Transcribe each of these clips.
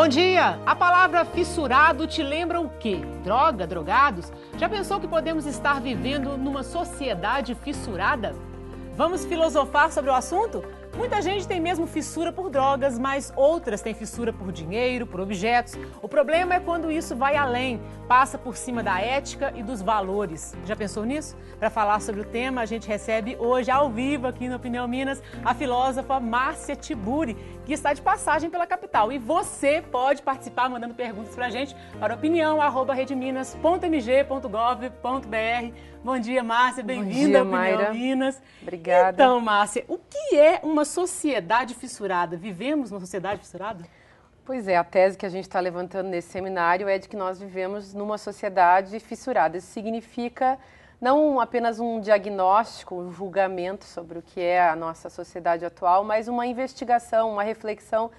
Bom dia! A palavra fissurado te lembra o quê? Droga, drogados? Já pensou que podemos estar vivendo numa sociedade fissurada? Vamos filosofar sobre o assunto? Muita gente tem mesmo fissura por drogas, mas outras têm fissura por dinheiro, por objetos. O problema é quando isso vai além, passa por cima da ética e dos valores. Já pensou nisso? Para falar sobre o tema, a gente recebe hoje ao vivo aqui no Opinião Minas a filósofa Márcia Tiburi, que está de passagem pela capital. E você pode participar mandando perguntas para a gente para opinião@redminas.mg.gov.br. Bom dia, Márcia. Bem-vinda Opinião Minas. Obrigada. Então, Márcia, o que é uma sociedade fissurada? Vivemos numa sociedade fissurada? Pois é, a tese que a gente está levantando nesse seminário é de que nós vivemos numa sociedade fissurada. Isso significa não apenas um diagnóstico, um julgamento sobre o que é a nossa sociedade atual, mas uma investigação, uma reflexão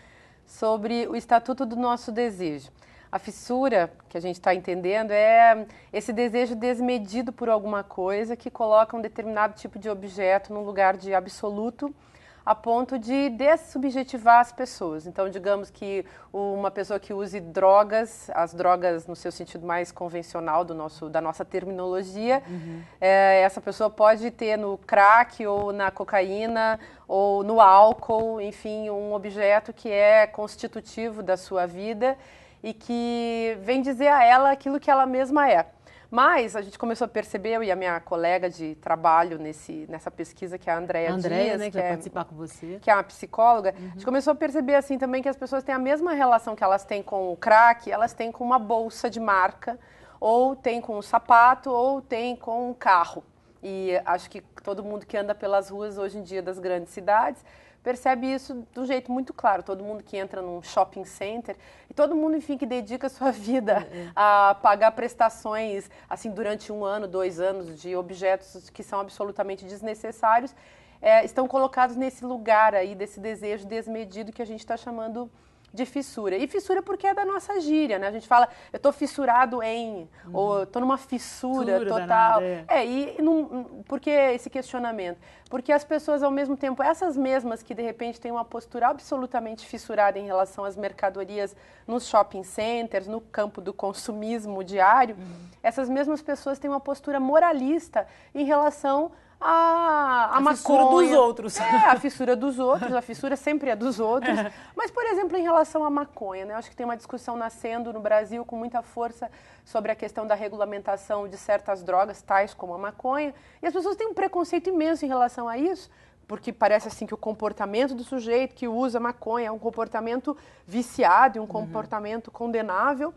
sobre o estatuto do nosso desejo. A fissura que a gente está entendendo é esse desejo desmedido por alguma coisa que coloca um determinado tipo de objeto num lugar de absoluto a ponto de dessubjetivar as pessoas. Então, digamos que uma pessoa que use drogas, as drogas no seu sentido mais convencional do nosso, da nossa terminologia, uhum. é, essa pessoa pode ter no crack ou na cocaína ou no álcool, enfim, um objeto que é constitutivo da sua vida e que vem dizer a ela aquilo que ela mesma é. Mas a gente começou a perceber, eu e a minha colega de trabalho nesse, nessa pesquisa, que é a Andréa Dias, né, que, que, vai é, participar com você. que é uma psicóloga, uhum. a gente uhum. começou a perceber assim também que as pessoas têm a mesma relação que elas têm com o crack, elas têm com uma bolsa de marca, ou têm com um sapato, ou têm com um carro. E acho que todo mundo que anda pelas ruas hoje em dia das grandes cidades percebe isso de um jeito muito claro. Todo mundo que entra num shopping center e todo mundo, enfim, que dedica sua vida é, é. a pagar prestações, assim, durante um ano, dois anos, de objetos que são absolutamente desnecessários, é, estão colocados nesse lugar aí desse desejo desmedido que a gente está chamando de fissura. E fissura porque é da nossa gíria, né? A gente fala, eu tô fissurado em, uhum. ou tô numa fissura total. Danada, é. é, e não, por que esse questionamento? Porque as pessoas, ao mesmo tempo, essas mesmas que de repente têm uma postura absolutamente fissurada em relação às mercadorias nos shopping centers, no campo do consumismo diário, uhum. essas mesmas pessoas têm uma postura moralista em relação a, a, a fissura dos outros. É, a fissura dos outros, a fissura sempre é dos outros. É. Mas, por exemplo, em relação à maconha, né? Acho que tem uma discussão nascendo no Brasil com muita força sobre a questão da regulamentação de certas drogas, tais como a maconha. E as pessoas têm um preconceito imenso em relação a isso, porque parece assim que o comportamento do sujeito que usa maconha é um comportamento viciado, um uhum. comportamento uhum. condenável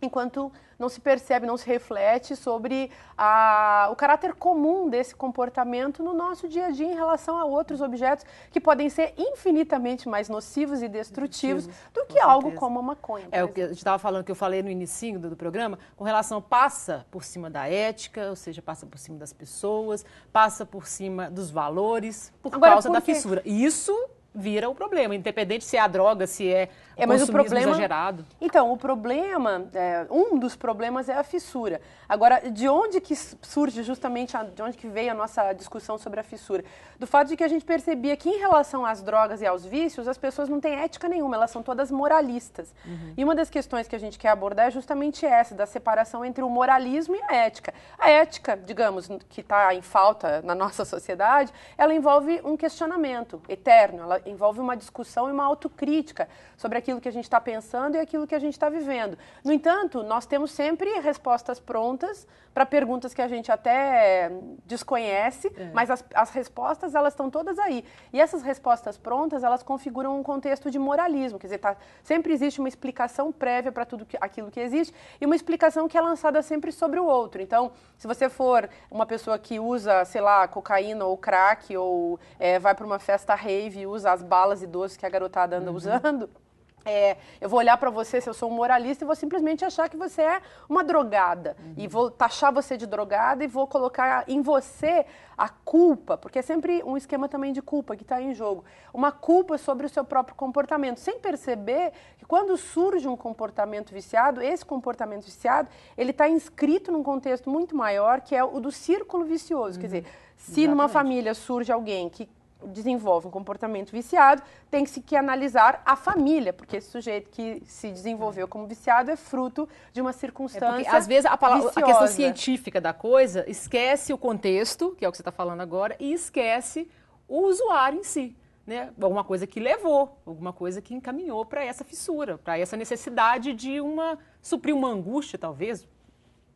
enquanto não se percebe, não se reflete sobre a, o caráter comum desse comportamento no nosso dia a dia em relação a outros objetos que podem ser infinitamente mais nocivos e destrutivos do que algo como a maconha. É o que a gente estava falando, que eu falei no início do, do, programa, com relação passa por cima da ética, ou seja, passa por cima das pessoas, passa por cima dos valores, por Agora, causa por da fissura. Isso vira o problema, independente se é a droga, se é, é mas o problema exagerado. Então, o problema, é, um dos problemas é a fissura. Agora, de onde que surge justamente, a, de onde que veio a nossa discussão sobre a fissura? Do fato de que a gente percebia que em relação às drogas e aos vícios, as pessoas não têm ética nenhuma, elas são todas moralistas. Uhum. E uma das questões que a gente quer abordar é justamente essa, da separação entre o moralismo e a ética. A ética, digamos, que está em falta na nossa sociedade, ela envolve um questionamento eterno, ela envolve uma discussão e uma autocrítica sobre aquilo que a gente está pensando e aquilo que a gente está vivendo. No entanto, nós temos sempre respostas prontas para perguntas que a gente até desconhece, é. mas as, as respostas elas estão todas aí. E essas respostas prontas elas configuram um contexto de moralismo, quer dizer, tá, sempre existe uma explicação prévia para tudo que, aquilo que existe e uma explicação que é lançada sempre sobre o outro. Então, se você for uma pessoa que usa, sei lá, cocaína ou crack ou é, vai para uma festa rave e usa usar as balas e doces que a garotada anda uhum. usando. É, eu vou olhar para você se eu sou um moralista e vou simplesmente achar que você é uma drogada. Uhum. E vou taxar você de drogada e vou colocar em você a culpa, porque é sempre um esquema também de culpa que está em jogo. Uma culpa sobre o seu próprio comportamento, sem perceber que quando surge um comportamento viciado, esse comportamento viciado, ele está inscrito num contexto muito maior, que é o do círculo vicioso. Uhum. Quer dizer, uhum. se Exatamente. numa família surge alguém que desenvolve um comportamento viciado, tem que se que analisar a família, porque esse sujeito que se desenvolveu como viciado é fruto de uma circunstância. É porque, às vezes a, palavra, a, questão científica da coisa esquece o contexto, que é o que você está falando agora, e esquece o usuário em si. Né? Alguma coisa que levou, alguma coisa que encaminhou para essa fissura, para essa necessidade de uma suprir uma angústia, talvez,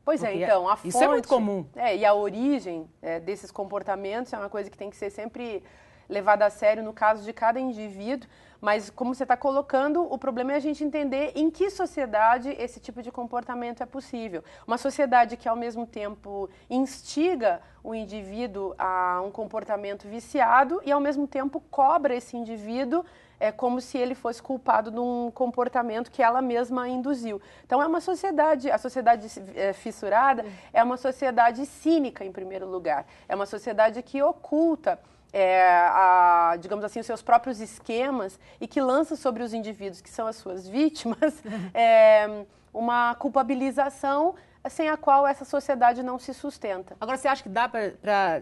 Pois é, Porque é, então, a isso fonte... Isso é muito comum. É, e a origem é, desses comportamentos é uma coisa que tem que ser sempre levada a sério no caso de cada indivíduo, mas como você está colocando, o problema é a gente entender em que sociedade esse tipo de comportamento é possível. Uma sociedade que, ao mesmo tempo, instiga o indivíduo a um comportamento viciado e, ao mesmo tempo, cobra esse indivíduo é como se ele fosse culpado de um comportamento que ela mesma induziu. Então é uma sociedade, a sociedade é, fissurada é uma sociedade cínica em primeiro lugar, é uma sociedade que oculta é, a, digamos assim, os seus próprios esquemas e que lança sobre os indivíduos que são as suas vítimas é, uma culpabilização sem a qual essa sociedade não se sustenta. Agora, você acha que dá para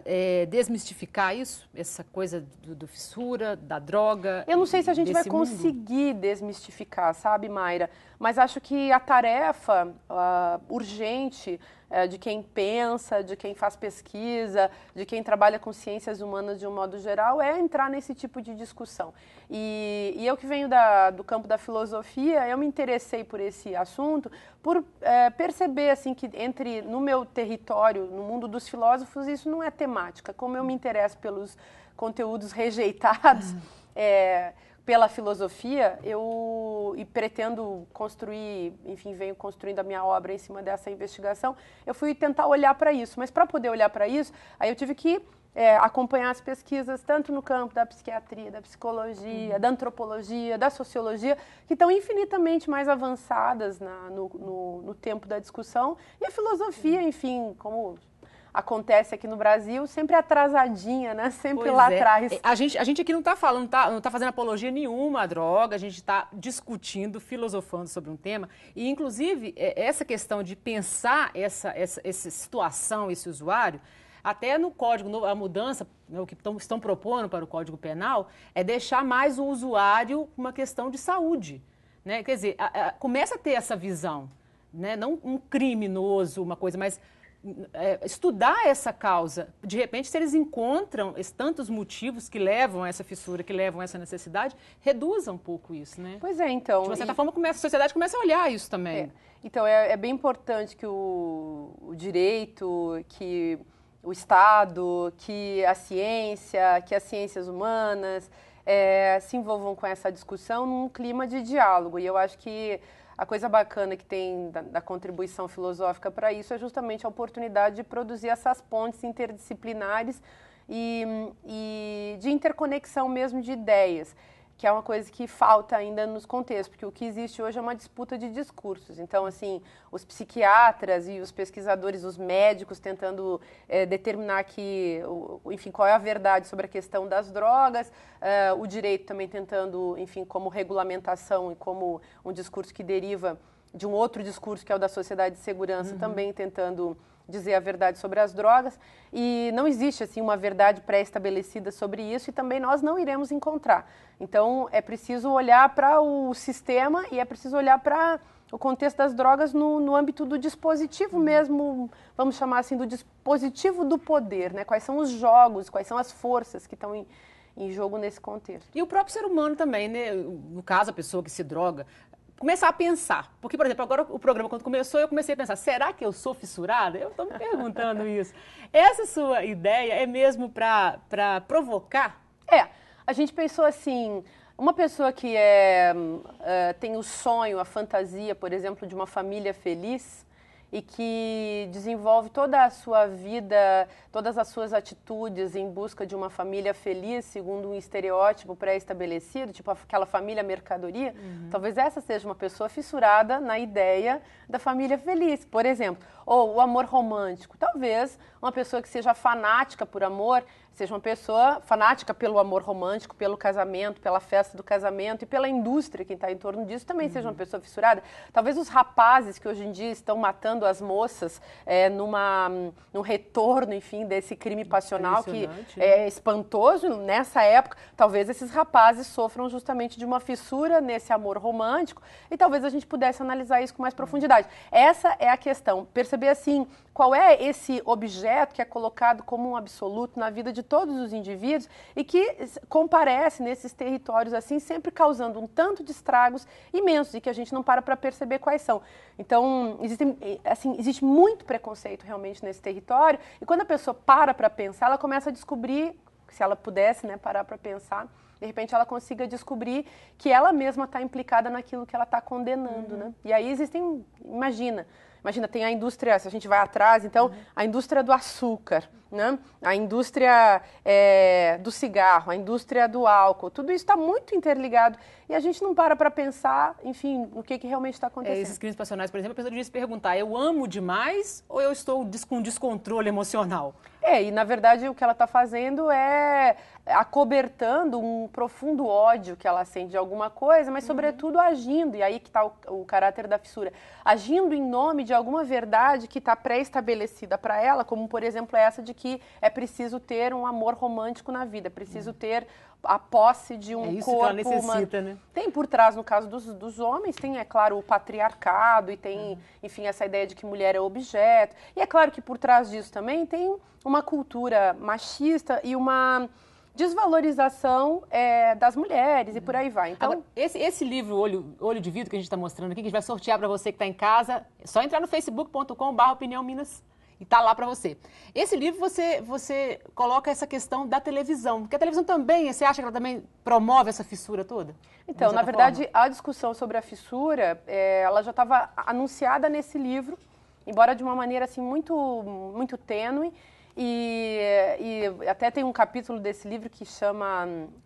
é, desmistificar isso? Essa coisa do, do, fissura, da droga? Eu não sei se a gente vai mundo? conseguir desmistificar, sabe, Mayra? Mas acho que a tarefa uh, urgente uh, de quem pensa, de quem faz pesquisa, de quem trabalha com ciências humanas de um modo geral, é entrar nesse tipo de discussão. E, e eu que venho da, do campo da filosofia, eu me interessei por esse assunto por uh, perceber assim que entre no meu território, no mundo dos filósofos, isso não é temática. Como eu me interesso pelos conteúdos rejeitados, uhum. é, pela filosofia, eu e pretendo construir, enfim, venho construindo a minha obra em cima dessa investigação. Eu fui tentar olhar para isso, mas para poder olhar para isso, aí eu tive que é, acompanhar as pesquisas tanto no campo da psiquiatria, da psicologia, uhum. da antropologia, da sociologia, que estão infinitamente mais avançadas na, no, no, no, tempo da discussão, e a filosofia, uhum. enfim, como acontece aqui no Brasil, sempre atrasadinha, né? Sempre pois lá é. atrás. A gente, a gente aqui não está falando, tá, não está fazendo apologia nenhuma à droga, a gente está discutindo, filosofando sobre um tema. E, inclusive, é, essa questão de pensar essa, essa, essa situação, esse usuário, até no código, a mudança, né, o que estão propondo para o Código Penal, é deixar mais o usuário uma questão de saúde. Né? Quer dizer, a, a, começa a ter essa visão, né? não um criminoso, uma coisa, mas é, estudar essa causa. De repente, se eles encontram tantos motivos que levam a essa fissura, que levam a essa necessidade, reduza um pouco isso, né? Pois é, então. De uma certa e... forma, começa, a sociedade começa a olhar isso também. É. Então, é, é, bem importante que o, o direito, que o Estado, que a ciência, que as ciências humanas, é, se envolvam com essa discussão num clima de diálogo. E eu acho que a coisa bacana que tem da, da contribuição filosófica para isso é justamente a oportunidade de produzir essas pontes interdisciplinares e, e de interconexão mesmo de ideias que é uma coisa que falta ainda nos contextos, porque o que existe hoje é uma disputa de discursos. Então, assim, os psiquiatras e os pesquisadores, os médicos tentando é, determinar que, enfim, qual é a verdade sobre a questão das drogas, é, o direito também tentando, enfim, como regulamentação e como um discurso que deriva de um outro discurso que é o da sociedade de segurança, uhum. também tentando dizer a verdade sobre as drogas e não existe assim uma verdade pré-estabelecida sobre isso e também nós não iremos encontrar. Então é preciso olhar para o sistema e é preciso olhar para o contexto das drogas no, no âmbito do dispositivo uhum. mesmo, vamos chamar assim, do dispositivo do poder, né? Quais são os jogos, quais são as forças que estão em, em jogo nesse contexto. E o próprio ser humano também, né? No caso, a pessoa que se droga, começar a pensar. Porque, por exemplo, agora o programa, quando começou, eu comecei a pensar: será que eu sou fissurada? Eu estou me perguntando isso. Essa sua ideia é mesmo para provocar? É. A gente pensou assim. Uma pessoa que é, hum, é, tem o sonho, a fantasia, por exemplo, de uma família feliz, e que desenvolve toda a sua vida, todas as suas atitudes em busca de uma família feliz, segundo um estereótipo pré-estabelecido, tipo aquela família mercadoria, uhum. talvez essa seja uma pessoa fissurada na ideia da família feliz, por exemplo. Ou o amor romântico, talvez uma pessoa que seja fanática por amor, Seja uma pessoa fanática pelo amor romântico, pelo casamento, pela festa do casamento e pela indústria que está em torno disso, também uhum. seja uma uhum. pessoa fissurada. Talvez os rapazes que hoje em dia estão matando as moças é, numa, num retorno, enfim, desse crime passional que é né? é espantoso nessa época, talvez esses rapazes sofram justamente de uma fissura nesse amor romântico e talvez a gente pudesse analisar isso com mais uhum. profundidade. Essa é a questão. Perceber assim, qual é esse objeto que é colocado como um absoluto na vida de de todos os indivíduos e que comparece nesses territórios assim, sempre causando um tanto de estragos imensos e que a gente não para para perceber quais são. Então, existem, assim, existe muito preconceito realmente nesse território e quando a pessoa para para pensar, ela começa a descobrir, se ela pudesse né, parar para pensar, de repente ela consiga descobrir que ela mesma está implicada naquilo que ela está condenando, uhum. né? E aí existem, imagina, imagina tem a indústria, se a gente vai atrás, então uhum. a indústria do açúcar, né? A indústria é, do cigarro, a indústria do álcool, tudo isso está muito interligado e a gente não para para pensar, enfim, no que, que realmente está é, acontecendo. É, esses crimes passionais, por exemplo, a pessoa devia se perguntar: eu amo demais ou eu estou com descontrole emocional? É, e na verdade o que ela está fazendo é acobertando um profundo ódio que ela sente de alguma coisa, mas uhum. sobretudo agindo, e aí que está o, o, caráter da fissura, agindo em nome de alguma verdade que está pré-estabelecida para ela, como por exemplo essa de que é preciso ter um amor romântico na vida, é preciso hum. ter a posse de um é isso corpo. Que ela uma... né? Tem por trás, no caso dos, dos homens, tem, é claro, o patriarcado e tem, uhum. enfim, essa ideia de que mulher é objeto. E é claro que por trás disso também tem uma cultura machista e uma desvalorização é, das mulheres e por aí vai. Então, Agora, esse, esse, livro, Olho, Olho de Vidro, que a gente está mostrando aqui, que a gente vai sortear para você que está em casa, é só entrar no facebook.com.br opinião Minas e tá lá para você. Esse livro você você coloca essa questão da televisão, porque a televisão também, você acha que ela também promove essa fissura toda? Então, na verdade, forma? a discussão sobre a fissura, é, ela já estava anunciada nesse livro, embora de uma maneira assim muito muito tênue. E, e, até tem um capítulo desse livro que chama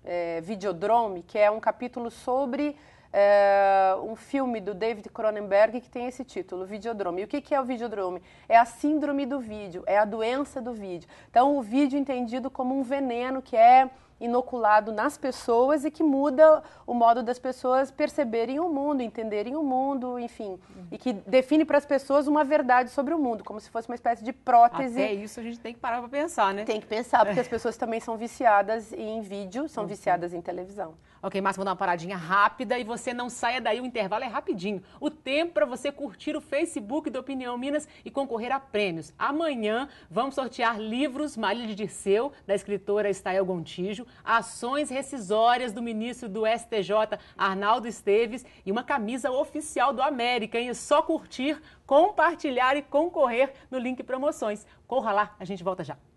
é, Videodrome, que é um capítulo sobre é, um filme do David Cronenberg que tem esse título, Videodrome. E o que, que é o videodrome? É a síndrome do vídeo, é a doença do vídeo. Então, o vídeo é entendido como um veneno que é inoculado nas pessoas e que muda o modo das pessoas perceberem o mundo, entenderem o mundo, enfim, uhum. e que define para as pessoas uma verdade sobre o mundo, como se fosse uma espécie de prótese. É isso a gente tem que parar para pensar, né? Tem que pensar, porque é. as pessoas também são viciadas em vídeo, são uhum. viciadas em televisão. Ok, Márcia, vou dar uma paradinha rápida e você não saia daí, o intervalo é rapidinho. O tempo para você curtir o Facebook do Opinião Minas e concorrer a prêmios. Amanhã vamos sortear livros Marília de Dirceu, da escritora Estael Gontijo, ações rescisórias do ministro do STJ, Arnaldo Esteves, e uma camisa oficial do América, hein? É só curtir, compartilhar e concorrer no link promoções. Corra lá, a gente volta já.